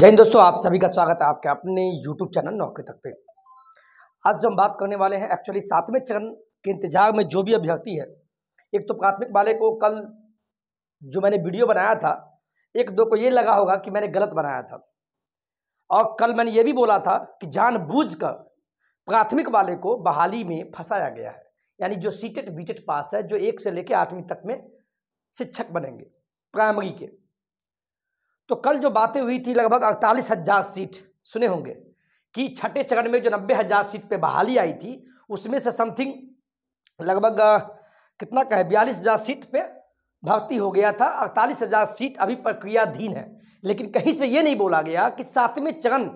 जय हिंद दोस्तों आप सभी का स्वागत है आपके अपने YouTube चैनल नौकरी तक पे आज जो हम बात करने वाले हैं एक्चुअली सातवें चरण के इंतजार में जो भी अभ्यर्थी है एक तो प्राथमिक वाले को कल जो मैंने वीडियो बनाया था एक दो को ये लगा होगा कि मैंने गलत बनाया था और कल मैंने ये भी बोला था कि जानबूझ प्राथमिक वाले को बहाली में फंसाया गया है यानी जो सीटेट बीटेट पास है जो एक से लेकर आठवीं तक में शिक्षक बनेंगे प्राइमरी के तो कल जो बातें हुई थी लगभग अड़तालीस हज़ार सीट सुने होंगे कि छठे चरण में जो नब्बे हज़ार सीट पे बहाली आई थी उसमें से समथिंग लगभग कितना कहे बयालीस हज़ार सीट पे भर्ती हो गया था अड़तालीस हज़ार सीट अभी प्रक्रियाधीन है लेकिन कहीं से ये नहीं बोला गया कि सातवें चरण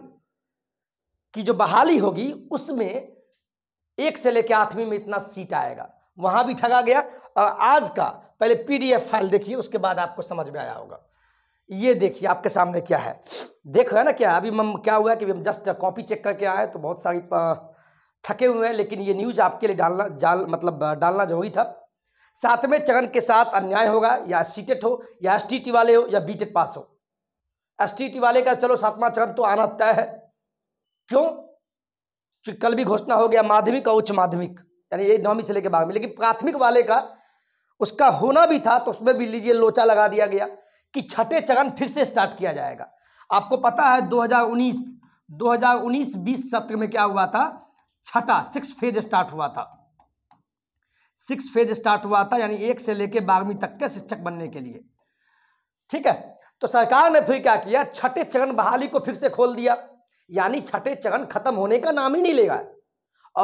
की जो बहाली होगी उसमें एक से लेकर आठवीं में इतना सीट आएगा वहाँ भी ठगा गया और आज का पहले पीडीएफ फाइल देखिए उसके बाद आपको समझ में आया होगा ये देखिए आपके सामने क्या है देखो है ना क्या अभी हम क्या हुआ कि हम जस्ट कॉपी चेक करके आए तो बहुत सारी थके हुए हैं लेकिन ये न्यूज़ आपके लिए डालना जाल मतलब डालना जरूरी था सातवें चरण के साथ अन्याय होगा या सीटेट हो या एस वाले हो या बी e पास हो एस वाले का चलो सातवां चरण तो आना तय है क्यों कल भी घोषणा हो गया माध्यमिक और उच्च माध्यमिक यानी ये नौवीं से लेकर बारहवीं लेकिन प्राथमिक वाले का उसका होना भी था तो उसमें भी लीजिए लोचा लगा दिया गया कि छठे चरण फिर से स्टार्ट किया जाएगा आपको पता है 2019 2019 बीस सत्र में क्या हुआ था छठा सिक्स फेज स्टार्ट हुआ था सिक्स फेज स्टार्ट हुआ था यानी एक से लेकर बारहवीं तक के शिक्षक बनने के लिए ठीक है तो सरकार ने फिर क्या किया छठे चरण बहाली को फिर से खोल दिया यानी छठे चरण खत्म होने का नाम ही नहीं लेगा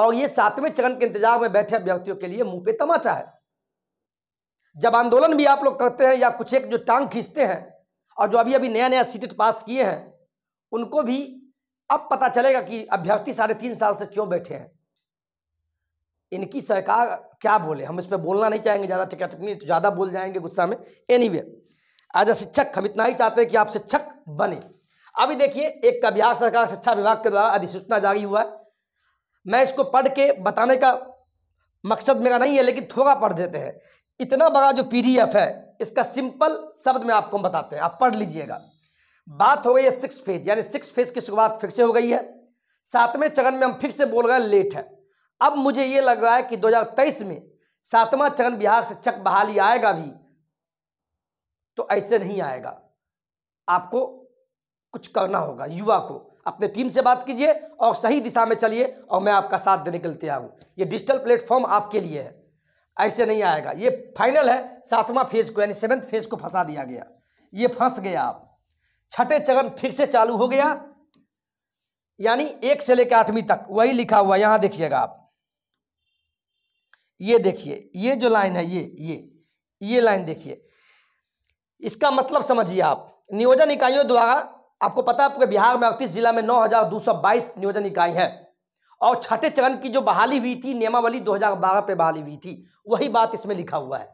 और ये सातवें चरण के इंतजार में बैठे अभ्यर्थियों के लिए मुंह पे तमाचा है जब आंदोलन भी आप लोग करते हैं या कुछ एक जो टांग खींचते हैं और जो अभी अभी नया नया सीटेट पास किए हैं उनको भी अब पता चलेगा कि अभ्यर्थी साढ़े तीन साल से क्यों बैठे हैं इनकी सरकार क्या बोले हम इस पर बोलना नहीं चाहेंगे ज़्यादा टिकटनी तो ज़्यादा बोल जाएंगे गुस्सा में एनी वे एज अ शिक्षक हम इतना ही चाहते हैं कि आप शिक्षक बने अभी देखिए एक का बिहार सरकार शिक्षा विभाग के द्वारा अधिसूचना जारी हुआ है मैं इसको पढ़ के बताने का मकसद मेरा नहीं है लेकिन थोड़ा पढ़ देते हैं इतना बड़ा जो पीडीएफ है इसका सिंपल शब्द में आपको हम बताते हैं आप पढ़ लीजिएगा बात हो गई है सिक्स फेज यानी सिक्स फेज की शुरुआत फिर से हो गई है सातवें चरण में हम फिर से बोल रहे हैं लेट है अब मुझे ये लग रहा है कि 2023 में सातवां चरण बिहार शिक्षक बहाली आएगा भी तो ऐसे नहीं आएगा आपको कुछ करना होगा युवा को अपने टीम से बात कीजिए और सही दिशा में चलिए और मैं आपका साथ देने के लिए तैयार हूँ ये डिजिटल प्लेटफॉर्म आपके लिए है ऐसे नहीं आएगा ये फाइनल है सातवां फेज को यानी सेवन्थ फेज को फंसा दिया गया ये फंस गया आप छठे चरण फिर से चालू हो गया यानी एक से लेकर आठवीं तक वही लिखा हुआ यहां देखिएगा आप ये देखिए ये जो लाइन है ये ये ये लाइन देखिए इसका मतलब समझिए आप नियोजन इकाइयों द्वारा आपको पता है आपके बिहार में अड़तीस जिला में नौ हजार दो सौ बाईस नियोजन इकाई है और छठे चरण की जो बहाली हुई थी नियमावली 2012 पे बहाली हुई थी वही बात इसमें लिखा हुआ है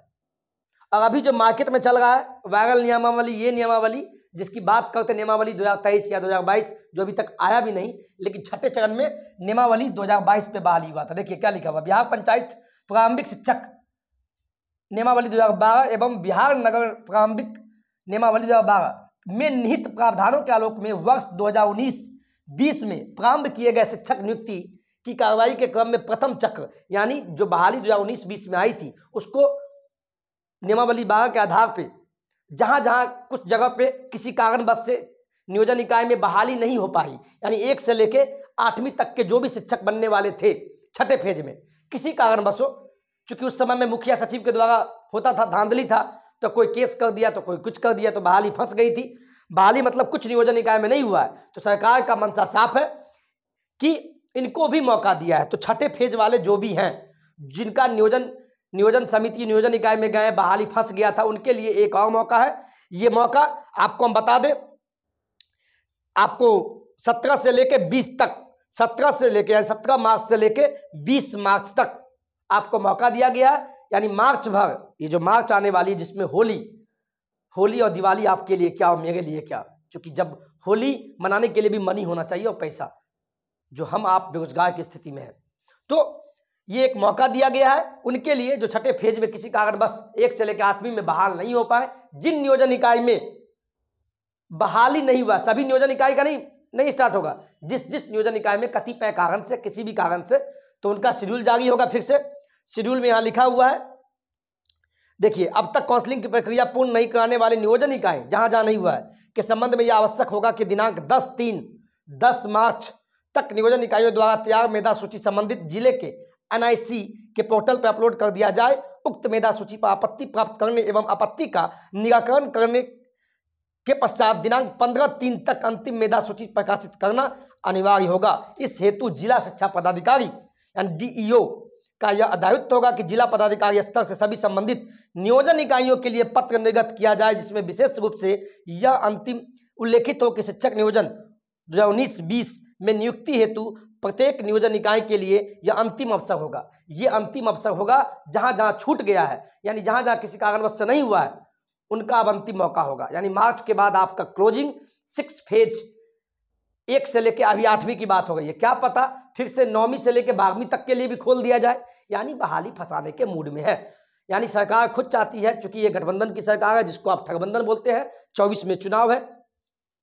और अभी जो मार्केट में चल रहा है वायरल नियमावली ये नियमावली जिसकी बात करते नियमावली 2023 या 2022 जो अभी तक आया भी नहीं लेकिन छठे चरण में नियमावली 2022 पे बहाली हुआ था देखिए क्या लिखा हुआ बिहार पंचायत प्रारंभिक शिक्षक नियमावली दो एवं बिहार नगर प्रारंभिक नियमावली दो में निहित प्रावधानों के आलोक में वर्ष दो बीस में प्रारंभ किए गए शिक्षक नियुक्ति की कार्रवाई के क्रम में प्रथम चक्र यानी जो बहाली दो हज़ार उन्नीस बीस में आई थी उसको नियमावली बारह के आधार पर जहाँ जहाँ कुछ जगह पे किसी कारणवश से नियोजन इकाई में बहाली नहीं हो पाई यानी एक से लेके आठवीं तक के जो भी शिक्षक बनने वाले थे छठे फेज में किसी कारणवशों चूंकि उस समय में मुखिया सचिव के द्वारा होता था धांधली था तो कोई केस कर दिया तो कोई कुछ कर दिया तो बहाली फंस गई थी बहाली मतलब कुछ नियोजन इकाय में नहीं हुआ है तो सरकार का मनसा साफ है कि इनको भी मौका दिया है तो छठे फेज वाले जो भी हैं जिनका नियोजन नियोजन समिति नियोजन इकाई में गए बहाली फंस गया था उनके लिए एक और मौका है ये मौका आपको हम बता दें आपको सत्रह से लेकर बीस तक सत्रह से लेके यानी सत्रह मार्च से लेकर बीस मार्च तक आपको मौका दिया गया है यानी मार्च भर ये जो मार्च आने वाली जिसमें होली होली और दिवाली आपके लिए क्या और मेरे लिए क्या क्योंकि जब होली मनाने के लिए भी मनी होना चाहिए और पैसा जो हम आप बेरोजगार की स्थिति में है तो ये एक मौका दिया गया है उनके लिए जो छठे फेज में किसी कारण बस एक से लेकर आठवीं में बहाल नहीं हो पाए जिन नियोजन इकाई में बहाली नहीं हुआ सभी नियोजन इकाई का नहीं नहीं स्टार्ट होगा जिस जिस नियोजन इकाई में कतिपय कारण से किसी भी कारण से तो उनका शेड्यूल जारी होगा फिर से शेड्यूल में यहाँ लिखा हुआ है देखिए अब तक काउंसलिंग की प्रक्रिया पूर्ण नहीं कराने वाले नियोजन इकाएं जहां जहां नहीं हुआ है के संबंध में यह आवश्यक होगा कि दिनांक 10 तीन 10 मार्च तक नियोजन इकाइयों द्वारा तैयार मेधा सूची संबंधित जिले के एन के पोर्टल पर अपलोड कर दिया जाए उक्त मेधा सूची पर आपत्ति प्राप्त करने एवं आपत्ति का निराकरण करने के पश्चात दिनांक पंद्रह तीन तक अंतिम मेधा सूची प्रकाशित करना अनिवार्य होगा इस हेतु जिला शिक्षा पदाधिकारी यानी डीईओ का यह दायित्व होगा कि जिला पदाधिकारी स्तर से सभी संबंधित नियोजन इकाइयों के लिए पत्र निर्गत किया जाए जिसमें विशेष रूप से यह अंतिम उल्लेखित हो कि शिक्षक नियोजन दो हज़ार उन्नीस बीस में नियुक्ति हेतु प्रत्येक नियोजन इकाय के लिए यह अंतिम अवसर होगा ये अंतिम अवसर होगा जहाँ जहाँ छूट गया है यानी जहाँ जहाँ किसी कारणवश से नहीं हुआ है उनका अब अंतिम मौका होगा यानी मार्च के बाद आपका क्लोजिंग सिक्स फेज एक से लेकर अभी आठवीं की बात हो गई है क्या पता फिर से नौवीं से लेकर बारहवीं तक के लिए भी खोल दिया जाए यानी बहाली फंसाने के मूड में है यानी सरकार खुद चाहती है चूंकि ये गठबंधन की सरकार है जिसको आप ठगबंधन बोलते हैं चौबीस में चुनाव है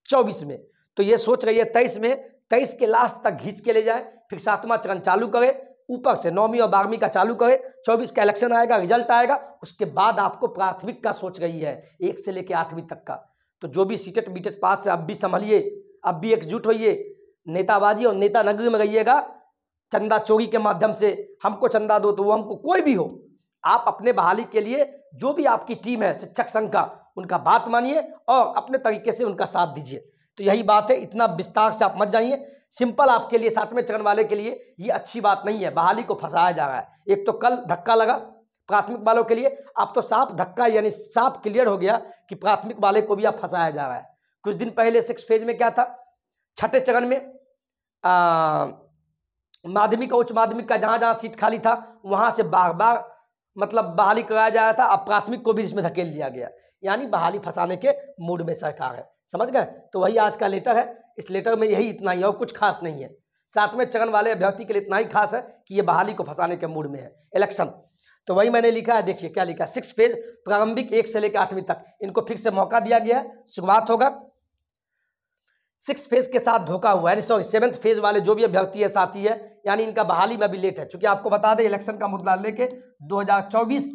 चौबीस में तो ये सोच रही है तेईस में तेईस के लास्ट तक घींच के ले जाए फिर सातवां चरण चालू करे ऊपर से नौवीं और बारहवीं का चालू करें चौबीस का इलेक्शन आएगा रिजल्ट आएगा उसके बाद आपको प्राथमिक का सोच रही है एक से लेकर आठवीं तक का तो जो भी सीटेट बीटेट पास से आप भी संभालिए अब भी एकजुट होइए नेताबाजी और नेता नगरी में रहिएगा चंदा चोरी के माध्यम से हमको चंदा दो तो वो हमको कोई भी हो आप अपने बहाली के लिए जो भी आपकी टीम है शिक्षक संघ का उनका बात मानिए और अपने तरीके से उनका साथ दीजिए तो यही बात है इतना विस्तार से आप मत जाइए सिंपल आपके लिए सातवें चरण वाले के लिए ये अच्छी बात नहीं है बहाली को फंसाया जा रहा है एक तो कल धक्का लगा प्राथमिक वालों के लिए आप तो साफ धक्का यानी साफ क्लियर हो गया कि प्राथमिक वाले को भी आप फंसाया जा रहा है कुछ दिन पहले सिक्स फेज में क्या था छठे चरण में माध्यमिक और उच्च माध्यमिक का जहाँ जहाँ सीट खाली था वहाँ से बार बार मतलब बहाली कराया जा रहा था अब प्राथमिक को भी इसमें धकेल दिया गया यानी बहाली फंसाने के मूड में सरकार है समझ गए तो वही आज का लेटर है इस लेटर में यही इतना ही है और कुछ खास नहीं है सातवें चरण वाले अभ्यर्थी के लिए इतना ही खास है कि ये बहाली को फंसाने के मूड में है इलेक्शन तो वही मैंने लिखा है देखिए क्या लिखा है सिक्स फेज प्रारंभिक एक से लेकर आठवीं तक इनको फिर से मौका दिया गया है शुरुआत होगा सिक्स फेज के साथ धोखा हुआ है सॉरी सेवन्थ फेज वाले जो भी अभ्यर्थी है साथी है यानी इनका बहाली में भी लेट है क्योंकि आपको बता दें इलेक्शन का मुद्दा लेके 2024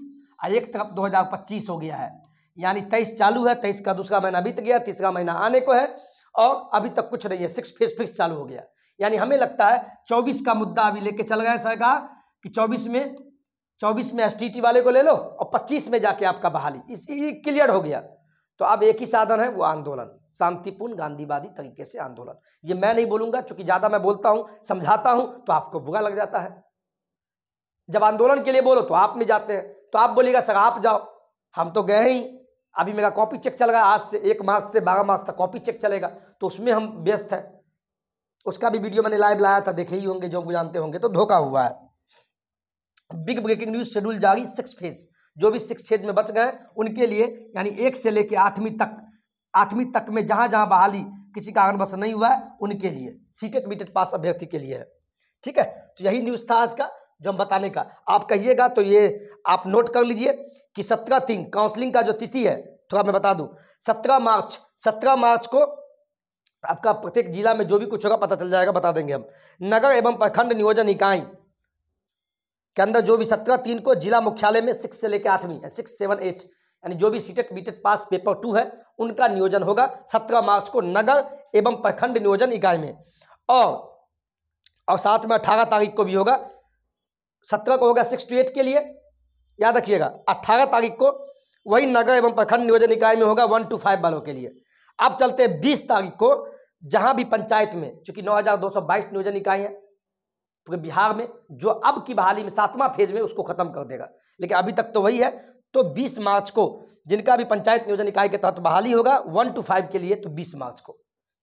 और एक तरफ 2025 हो गया है यानी तेईस चालू है तेईस का दूसरा महीना बीत गया तीसरा महीना आने को है और अभी तक कुछ नहीं है सिक्स फेज फिक्स चालू हो गया यानी हमें लगता है चौबीस का मुद्दा अभी लेके चल गए सरकार कि चौबीस में चौबीस में एस वाले को ले लो और पच्चीस में जाके आपका बहाली इस क्लियर हो गया तो अब एक ही साधन है वो आंदोलन शांतिपूर्ण गांधीवादी तरीके से आंदोलन ये मैं नहीं बोलूंगा चूंकि ज़्यादा मैं बोलता हूँ समझाता हूं तो आपको बुरा लग जाता है जब आंदोलन के लिए बोलो तो आप नहीं जाते हैं तो आप बोलेगा सर आप जाओ हम तो गए ही अभी मेरा कॉपी चेक चल रहा है आज से एक मास से बारह मास तक कॉपी चेक चलेगा तो उसमें हम व्यस्त है उसका भी वीडियो मैंने लाइव लाया था देखे ही होंगे जो जानते होंगे तो धोखा हुआ है बिग ब्रेकिंग न्यूज शेड्यूल जारी सिक्स फेज जो भी शिक्ष क्षेत्र में बच गए उनके लिए यानी एक से लेकर आठवीं तक आठवीं तक में जहाँ जहाँ बहाली किसी का आंगनबस नहीं हुआ है उनके लिए CTET BTET e e pass अभ्यर्थी के लिए है ठीक है तो यही न्यूज़ था आज का जो हम बताने का आप कहिएगा तो ये आप नोट कर लीजिए कि सत्रह तीन काउंसलिंग का जो तिथि है थोड़ा मैं बता दूं सत्रह मार्च सत्रह मार्च को आपका प्रत्येक जिला में जो भी कुछ होगा पता चल जाएगा बता देंगे हम नगर एवं प्रखंड नियोजन इकाई के अंदर जो भी सत्रह तीन को जिला मुख्यालय में सिक्स से लेकर आठवीं है सिक्स सेवन एट यानी जो भी CTET BTET pass paper two है उनका नियोजन होगा सत्रह मार्च को नगर एवं प्रखंड नियोजन इकाई में और और साथ में अठारह तारीख को भी होगा सत्रह को होगा सिक्स टू एट के लिए याद रखिएगा अट्ठारह तारीख को वही नगर एवं प्रखंड नियोजन इकाई में होगा वन टू फाइव वालों के लिए अब चलते हैं बीस तारीख को जहां भी पंचायत में चूंकि बाईस नियोजन इकाई है पूरे बिहार में जो अब की बहाली में सातवां फेज में उसको खत्म कर देगा लेकिन अभी तक तो वही है तो 20 मार्च को जिनका भी पंचायत नियोजन इकाई के तहत बहाली होगा वन टू फाइव के लिए तो 20 मार्च को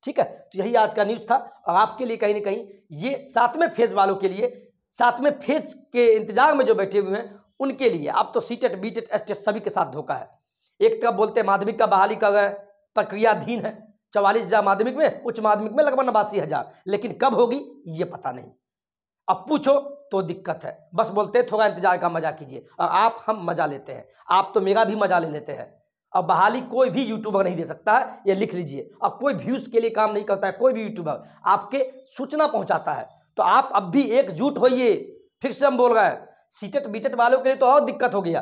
ठीक है तो यही आज का न्यूज़ था और आपके लिए कहीं ना कहीं ये सातवें फेज वालों के लिए सातवें फेज के इंतजार में जो बैठे हुए हैं उनके लिए अब तो सीटेट टेट एसटेट सभी के साथ धोखा है एक तरफ बोलते हैं माध्यमिक का बहाली कर रहे प्रक्रियाधीन है चौवालीस हज़ार माध्यमिक में उच्च माध्यमिक में लगभग नवासी हज़ार लेकिन कब होगी ये पता नहीं अब पूछो तो दिक्कत है बस बोलते थोड़ा इंतजार का मजा कीजिए और आप हम मजा लेते हैं आप तो मेरा भी मजा ले लेते हैं अब बहाली कोई भी यूट्यूबर नहीं दे सकता है ये लिख लीजिए अब कोई व्यूज़ के लिए काम नहीं करता है कोई भी यूट्यूबर आपके सूचना पहुंचाता है तो आप अब भी एकजुट होइए फिर से हम बोल रहे हैं सीटेट बीटेट वालों के लिए तो और दिक्कत हो गया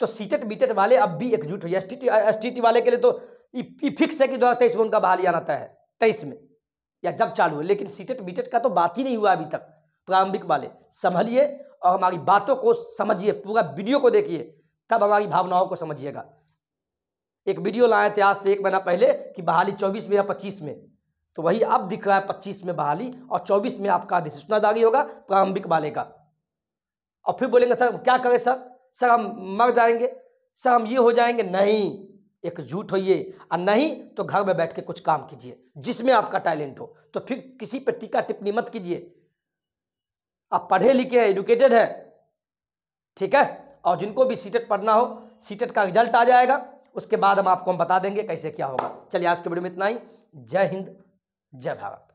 तो सीटेट बीटेट वाले अब भी एकजुट हो एस टी वाले के लिए तो फिक्स है कि दो हज़ार तेईस में उनका बहाली आना है तेईस में या जब चालू है लेकिन सीटेट बीटेट का तो बात ही नहीं हुआ अभी तक प्रारंभिक वाले संभलिए और हमारी बातों को समझिए पूरा वीडियो को देखिए तब हमारी भावनाओं को समझिएगा एक वीडियो लाए थे आज से एक महीना पहले कि बहाली चौबीस में या पच्चीस में तो वही अब दिख रहा है पच्चीस में बहाली और चौबीस में आपका अधिसूचना दागी होगा प्रारंभिक वाले का और फिर बोलेंगे सर क्या करें सर सर हम मर जाएंगे सर हम ये हो जाएंगे नहीं एकजुट होइए और नहीं तो घर में बैठ के कुछ काम कीजिए जिसमें आपका टैलेंट हो तो फिर किसी पर टीका टिप्पणी मत कीजिए आप पढ़े लिखे हैं एजुकेटेड हैं ठीक है और जिनको भी सीटेट e पढ़ना हो सीटेट e का रिजल्ट आ जाएगा उसके बाद हम आपको हम बता देंगे कैसे क्या होगा चलिए आज के वीडियो में इतना ही जय हिंद जय भारत